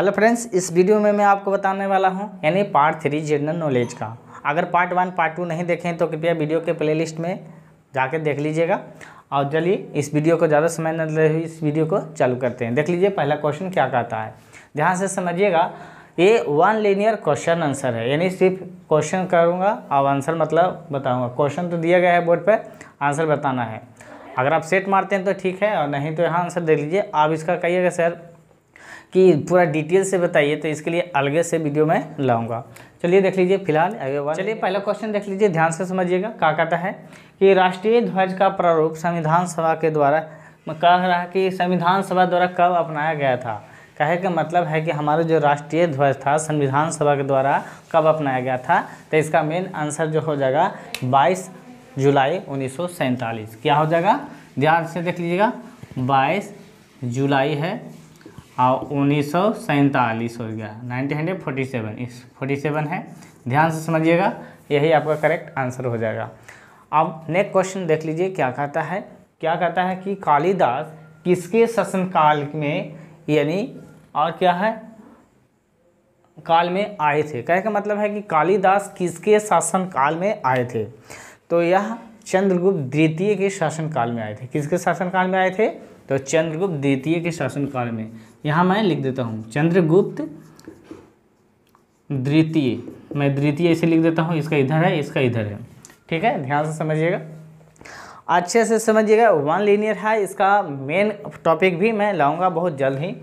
hello friends इस video में मैं आपको बताने वाला हूं यानी पार्ट थ्री जनरल नॉलेज का अगर पार्ट वन पार्ट टू नहीं देखें तो कृपया वीडियो के प्लेलिस्ट में जाकर देख लीजिएगा और चलिए इस वीडियो को ज़्यादा समय न ले इस वीडियो को चालू करते हैं देख लीजिए पहला क्वेश्चन क्या कहता है ध्यान से समझिएगा ये वन लीनियर क्वेश्चन आंसर है यानी सिर्फ क्वेश्चन करूँगा और आंसर मतलब बताऊँगा क्वेश्चन तो दिया गया है बोर्ड पर आंसर बताना है अगर आप सेट मारते हैं तो ठीक है और नहीं तो यहाँ आंसर दे लीजिए आप इसका कहिएगा सर कि पूरा डिटेल से बताइए तो इसके लिए अलग से वीडियो में लाऊंगा चलिए देख लीजिए फिलहाल आगे चलिए पहला क्वेश्चन देख लीजिए ध्यान से समझिएगा कहा कहता है कि राष्ट्रीय ध्वज का प्रारूप संविधान सभा के द्वारा कह रहा है कि संविधान सभा द्वारा कब अपनाया गया था कहे का मतलब है कि हमारा जो राष्ट्रीय ध्वज था संविधान सभा के द्वारा कब अपनाया गया था तो इसका मेन आंसर जो हो जाएगा 22 जुलाई उन्नीस क्या हो जाएगा ध्यान से देख लीजिएगा 22 जुलाई है और उन्नीस सौ सैंतालीस हो गया नाइनटीन हंड्रेड फोर्टी सेवन इस फोर्टी सेवन है ध्यान से समझिएगा यही आपका करेक्ट आंसर हो जाएगा अब नेक्स्ट क्वेश्चन देख लीजिए क्या कहता है क्या कहता है कि कालिदास किसके शासनकाल में यानी और क्या है काल में आए थे कह का मतलब है कि कालिदास किसके शासनकाल में आए थे तो यह चंद्रगुप्त द्वितीय के शासनकाल में आए थे किसके शासनकाल में आए थे तो चंद्रगुप्त द्वितीय के शासनकाल में यहाँ मैं लिख देता हूँ चंद्रगुप्त द्वितीय मैं द्वितीय इसे लिख देता हूँ इसका इधर है इसका इधर है ठीक है ध्यान से समझिएगा अच्छे से समझिएगा वन लीनियर है इसका मेन टॉपिक भी मैं लाऊंगा बहुत जल्द ही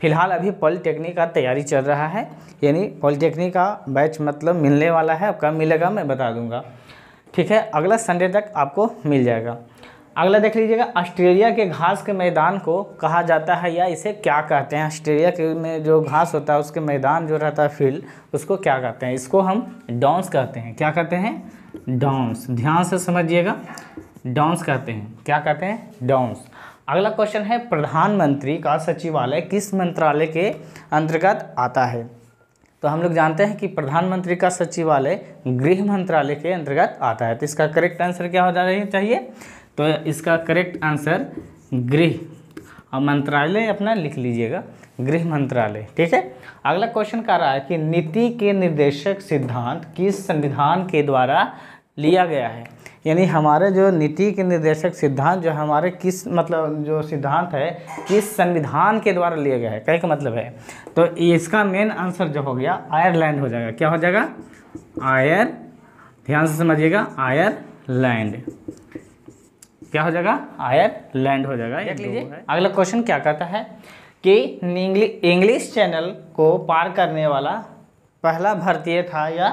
फिलहाल अभी पॉलिटेक्निक का तैयारी चल रहा है यानी पॉलिटेक्निक का बैच मतलब मिलने वाला है कब मिलेगा मैं बता दूंगा ठीक है अगला संडे तक आपको मिल जाएगा अगला देख लीजिएगा ऑस्ट्रेलिया के घास के मैदान को कहा जाता है या इसे क्या कहते हैं ऑस्ट्रेलिया के में जो घास होता है उसके मैदान जो रहता है फील्ड उसको क्या कहते हैं इसको हम डॉन्स कहते हैं क्या कहते हैं डॉन्स ध्यान से समझिएगा डॉन्स कहते हैं क्या कहते हैं डॉन्स अगला क्वेश्चन है प्रधानमंत्री का सचिवालय किस मंत्रालय के अंतर्गत आता है तो हम लोग जानते हैं कि प्रधानमंत्री का सचिवालय गृह मंत्रालय के अंतर्गत आता है तो इसका करेक्ट आंसर क्या हो जाना चाहिए तो इसका करेक्ट आंसर गृह और मंत्रालय अपना लिख लीजिएगा गृह मंत्रालय ठीक है अगला क्वेश्चन कह रहा है कि नीति के निर्देशक सिद्धांत किस संविधान के द्वारा लिया गया है यानी हमारे जो नीति के निर्देशक सिद्धांत जो हमारे किस मतलब जो सिद्धांत है किस संविधान के द्वारा लिया गया है कह का मतलब है तो इसका मेन आंसर जो हो गया आयरलैंड हो जाएगा क्या हो जाएगा आयर ध्यान से समझिएगा आयरलैंड क्या हो जाएगा आयर लैंड हो जाएगा देख लीजिए अगला क्वेश्चन क्या कहता है कि इंग्लिश चैनल को पार करने वाला पहला भारतीय था या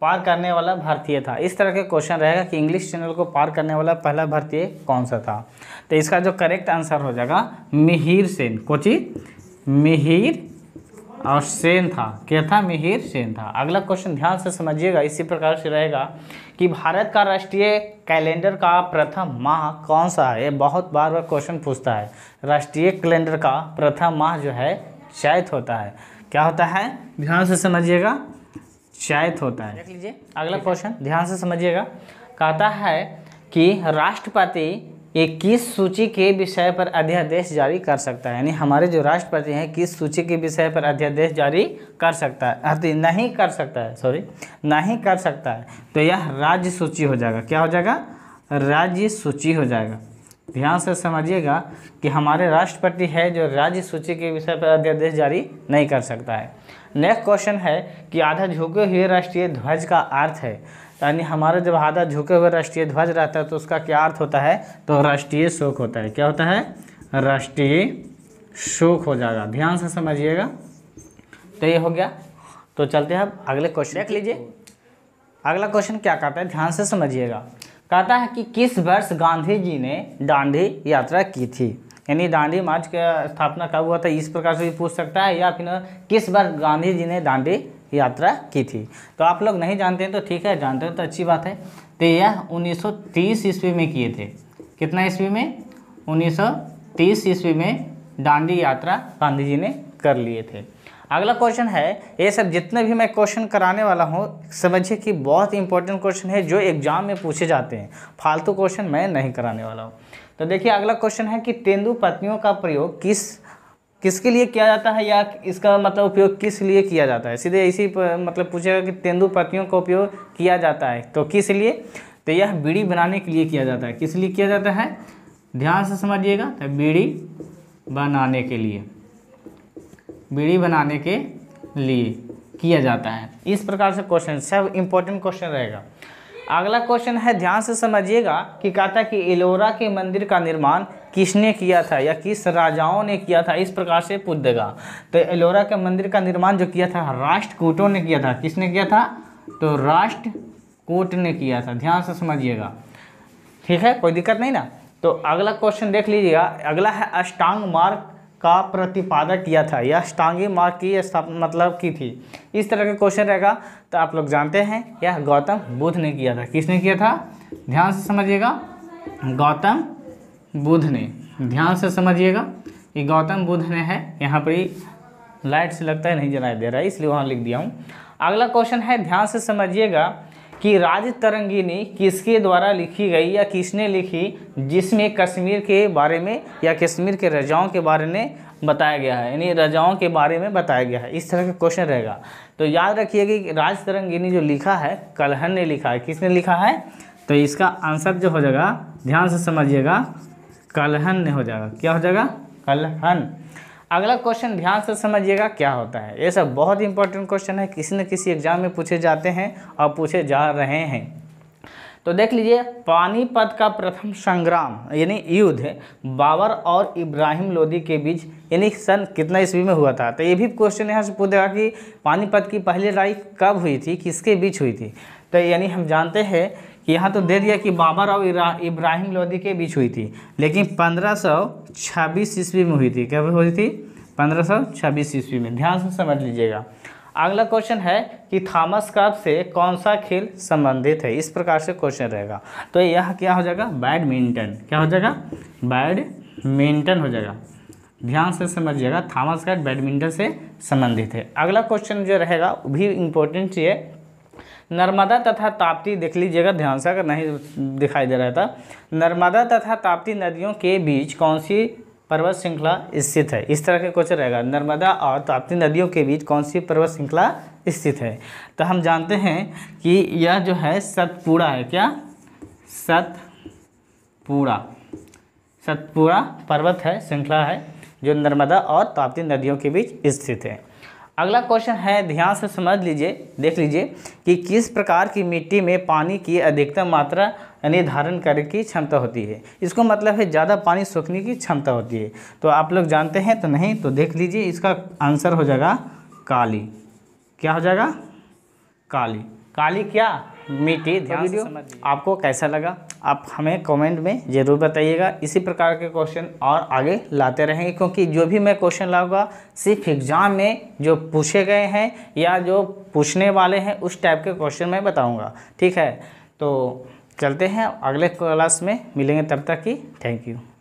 पार करने वाला भारतीय था इस तरह के क्वेश्चन रहेगा कि इंग्लिश चैनल को पार करने वाला पहला भारतीय कौन सा था तो इसका जो करेक्ट आंसर हो जाएगा मिहिर सेन कोची मिहिर और सेन था क्या था मिहिर सेन था अगला क्वेश्चन ध्यान से समझिएगा इसी प्रकार से रहेगा कि भारत का राष्ट्रीय कैलेंडर का प्रथम माह कौन सा है ये बहुत बार बार क्वेश्चन पूछता है राष्ट्रीय कैलेंडर का प्रथम माह जो है चैत होता है क्या होता है ध्यान से समझिएगा चैत होता है देख लीजिए अगला क्वेश्चन ध्यान से समझिएगा कहता है कि राष्ट्रपति ये किस सूची के विषय पर अध्यादेश जारी कर सकता है यानी हमारे जो राष्ट्रपति हैं किस सूची के विषय पर अध्यादेश जारी कर सकता है अर्थी नहीं कर सकता है सॉरी नहीं कर सकता है तो यह राज्य सूची हो जाएगा क्या हो जाएगा राज्य सूची हो जाएगा ध्यान से समझिएगा कि हमारे राष्ट्रपति है जो राज्य सूची के विषय पर अध्यादेश जारी नहीं कर सकता है नेक्स्ट क्वेश्चन है कि आधा झुके हुए राष्ट्रीय ध्वज का अर्थ है यानी हमारा जब आधा झुके हुए राष्ट्रीय ध्वज रहता है तो उसका क्या अर्थ होता है तो राष्ट्रीय शोक होता है क्या होता है राष्ट्रीय शोक हो जाएगा ध्यान से समझिएगा तो ये हो गया तो चलते हैं अब अगले क्वेश्चन देख लीजिए अगला क्वेश्चन क्या कहता है ध्यान से समझिएगा कहता है कि किस वर्ष गांधी जी ने दांडी यात्रा की थी यानी दांडी मार्च का स्थापना कब हुआ था इस प्रकार से भी पूछ सकता है या फिर किस वर्ष गांधी जी ने दांडी यात्रा की थी तो आप लोग नहीं जानते हैं तो ठीक है जानते हो तो अच्छी बात है तो यह 1930 ईस्वी में किए थे कितना ईस्वी में 1930 ईस्वी में डांडी यात्रा गांधी जी ने कर लिए थे अगला क्वेश्चन है ये सब जितने भी मैं क्वेश्चन कराने वाला हूँ समझिए कि बहुत इंपॉर्टेंट क्वेश्चन है जो एग्जाम में पूछे जाते हैं फालतू क्वेश्चन मैं नहीं कराने वाला हूँ तो देखिए अगला क्वेश्चन है कि तेंदु पत्नियों का प्रयोग किस किसके लिए किया जाता है या इसका मतलब उपयोग किस लिए किया जाता है सीधे इसी पर मतलब पूछेगा कि तेंदु पत्तियों का उपयोग किया जाता है तो किस लिए तो यह बीड़ी बनाने के लिए किया जाता है किस लिए किया जाता है ध्यान से समझिएगा तो बीड़ी बनाने के लिए बीड़ी बनाने के लिए किया जाता है इस प्रकार से क्वेश्चन सब इम्पोर्टेंट क्वेश्चन रहेगा अगला क्वेश्चन है ध्यान से समझिएगा कि कहता है कि एलोरा के मंदिर का निर्माण किसने किया था या किस राजाओं ने किया था इस प्रकार से पूछ देगा तो एलोरा के मंदिर का निर्माण जो किया था राष्ट्रकूटों ने किया था किसने किया था तो राष्ट्रकूट ने किया था ध्यान से समझिएगा ठीक है कोई दिक्कत नहीं ना तो अगला क्वेश्चन देख लीजिएगा अगला है अष्टांग मार्ग का प्रतिपादक किया था यह अष्टांगी मार्ग की स्थापना मतलब की थी इस तरह का क्वेश्चन रहेगा तो आप लोग जानते हैं यह गौतम बुद्ध ने किया था किसने किया था ध्यान से समझिएगा गौतम बुद्ध ने ध्यान से समझिएगा ये गौतम बुद्ध ने है यहाँ पर ही लाइट से लगता है नहीं जलाई दे रहा है इसलिए वहाँ लिख दिया हूँ अगला क्वेश्चन है ध्यान से समझिएगा कि राज तरंगिनी किसके द्वारा लिखी गई या किसने लिखी जिसमें कश्मीर के बारे में या कश्मीर के रजाओं के बारे में बताया गया है यानी रजाओं के बारे में बताया गया है इस तरह का क्वेश्चन रहेगा तो याद रखिए कि राज तरंगिनी जो लिखा है कलहन ने लिखा है किसने लिखा है तो इसका आंसर जो हो जाएगा ध्यान से समझिएगा कलहन नहीं हो जाएगा क्या हो जाएगा कलहन अगला क्वेश्चन ध्यान से समझिएगा क्या होता है ये सब बहुत इंपॉर्टेंट क्वेश्चन है किसी न किसी एग्जाम में पूछे जाते हैं और पूछे जा रहे हैं तो देख लीजिए पानीपत का प्रथम संग्राम यानी युद्ध बाबर और इब्राहिम लोदी के बीच यानी सन कितना ईस्वी में हुआ था तो ये भी क्वेश्चन यहाँ से पूछेगा कि पानीपत की पहली लड़ाई कब हुई थी किसके बीच हुई थी तो यानी हम जानते हैं यहाँ तो दे दिया कि बाबर और इब्राहिम लोधी के बीच हुई थी लेकिन पंद्रह सौ छब्बीस ईस्वी में हुई थी क्या हुई थी पंद्रह सौ छब्बीस ईस्वी में ध्यान से समझ लीजिएगा अगला क्वेश्चन है कि थॉमस कप से कौन सा खेल संबंधित है इस प्रकार से क्वेश्चन रहेगा तो यह क्या हो जाएगा बैडमिंटन क्या हो जाएगा बैडमिंटन हो जाएगा ध्यान से समझिएगा थॉमस कप बैडमिंटन से संबंधित है अगला क्वेश्चन जो रहेगा भी इम्पोर्टेंट ये नर्मदा तथा ताप्ती देख लीजिएगा ध्यान से अगर नहीं दिखाई दे रहा था नर्मदा तथा ताप्ती नदियों के बीच कौन सी पर्वत श्रृंखला स्थित है इस तरह के क्वेश्चन रहेगा नर्मदा और ताप्ती नदियों के बीच कौन सी पर्वत श्रृंखला स्थित है तो हम जानते हैं कि यह जो है सतपुड़ा है क्या सतपुड़ा सतपुड़ा पर्वत है श्रृंखला है जो नर्मदा और ताप्ती नदियों के बीच स्थित है अगला क्वेश्चन है ध्यान से समझ लीजिए देख लीजिए कि किस प्रकार की मिट्टी में पानी की अधिकतम मात्रा निर्धारण करने की क्षमता होती है इसको मतलब है ज़्यादा पानी सूखने की क्षमता होती है तो आप लोग जानते हैं तो नहीं तो देख लीजिए इसका आंसर हो जाएगा काली क्या हो जाएगा काली काली क्या मीटी ध्यान वीडियो आपको कैसा लगा आप हमें कमेंट में ज़रूर बताइएगा इसी प्रकार के क्वेश्चन और आगे लाते रहेंगे क्योंकि जो भी मैं क्वेश्चन लाऊंगा सिर्फ एग्ज़ाम में जो पूछे गए हैं या जो पूछने वाले हैं उस टाइप के क्वेश्चन मैं बताऊँगा ठीक है तो चलते हैं अगले क्लास में मिलेंगे तब तक की थैंक यू